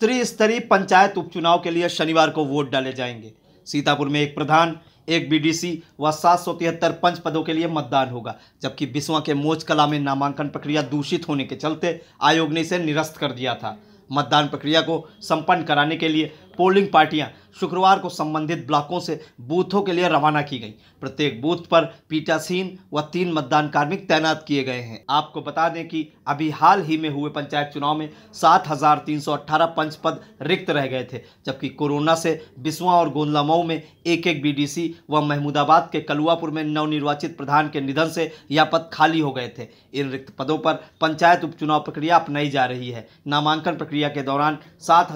त्रिस्तरीय पंचायत उपचुनाव के लिए शनिवार को वोट डाले जाएंगे सीतापुर में एक प्रधान एक बीडीसी व सात सौ तिहत्तर पंच पदों के लिए मतदान होगा जबकि बिस्वा के मोज कला में नामांकन प्रक्रिया दूषित होने के चलते आयोग ने इसे निरस्त कर दिया था मतदान प्रक्रिया को संपन्न कराने के लिए पोलिंग पार्टियां शुक्रवार को संबंधित ब्लॉकों से बूथों के लिए रवाना की गई प्रत्येक बूथ पर पीटासीन व तीन मतदान कार्मिक तैनात किए गए हैं आपको बता दें कि अभी हाल ही में हुए पंचायत चुनाव में 7,318 पंच पद रिक्त रह गए थे जबकि कोरोना से बिस्वा और गोंदलामऊ में एक एक बी व महमूदाबाद के कलुआपुर में नवनिर्वाचित प्रधान के निधन से यह पद खाली हो गए थे इन रिक्त पदों पर पंचायत उपचुनाव प्रक्रिया अपनाई जा रही है नामांकन प्रक्रिया के दौरान सात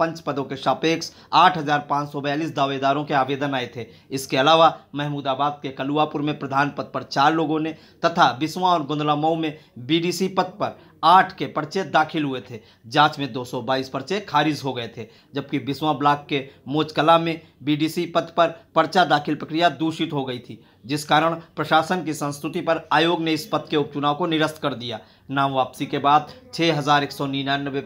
पंच पदों के सापेक्ष आठ दावेदारों के आवेदन आए थे इसके अलावा महमूदाबाद के कलुआपुर में प्रधान पद पर चार लोगों ने तथा बिस्वा और गुंदला मऊ में बी पद पर आठ के पर्चे दाखिल हुए थे जांच में 222 पर्चे खारिज हो गए थे जबकि बिस्वा ब्लॉक के मोचकला में बीडीसी पद पर पर्चा दाखिल प्रक्रिया दूषित हो गई थी जिस कारण प्रशासन की संस्तुति पर आयोग ने इस पद के उपचुनाव को निरस्त कर दिया नाम वापसी के बाद छः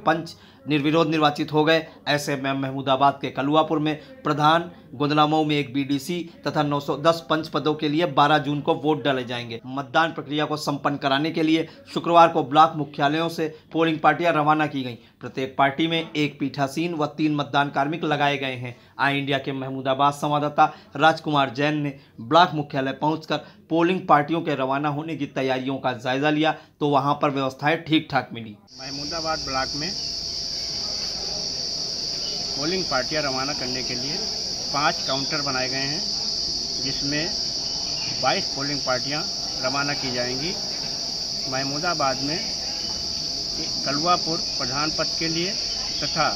पंच निर्विरोध निर्वाचित हो गए ऐसे में महमूदाबाद के कलुआपुर में प्रधान गुंदलामऊ में एक बीडीसी तथा 910 पंच पदों के लिए 12 जून को वोट डाले जाएंगे मतदान प्रक्रिया को संपन्न कराने के लिए शुक्रवार को ब्लॉक मुख्यालयों से पोलिंग पार्टियां रवाना की गई प्रत्येक पार्टी में एक पीठासीन व तीन मतदान कार्मिक लगाए गए हैं आई इंडिया के महमूदाबाद संवाददाता राजकुमार जैन ने ब्लॉक मुख्यालय पहुंचकर पोलिंग पार्टियों के रवाना होने की तैयारियों का जायजा लिया तो वहां पर व्यवस्थाएं ठीक ठाक मिली महमूदाबाद ब्लॉक में पोलिंग पार्टियां रवाना करने के लिए पांच काउंटर बनाए गए हैं जिसमें 22 पोलिंग पार्टियां रवाना की जाएंगी महमूदाबाद में कलवापुर प्रधान पद के लिए तथा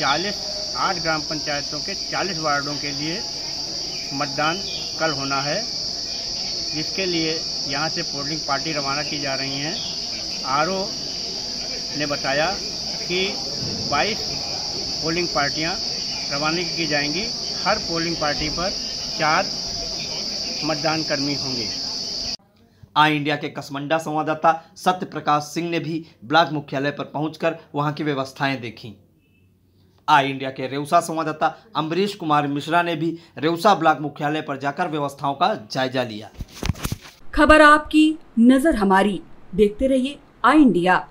40 आठ ग्राम पंचायतों के 40 वार्डों के लिए मतदान कल होना है जिसके लिए यहाँ से पोलिंग पार्टी रवाना की जा रही हैं आर ने बताया कि 22 पोलिंग पार्टियां रवानी की जाएंगी हर पोलिंग पार्टी पर चार मतदान कर्मी होंगे आई इंडिया के कसमंडा संवाददाता सत्य प्रकाश सिंह ने भी ब्लॉक मुख्यालय पर पहुंचकर वहां की व्यवस्थाएं देखी आई इंडिया के रेवसा संवाददाता अम्बरीश कुमार मिश्रा ने भी रेवसा ब्लॉक मुख्यालय पर जाकर व्यवस्थाओं का जायजा लिया खबर आपकी नजर हमारी देखते रहिए आई इंडिया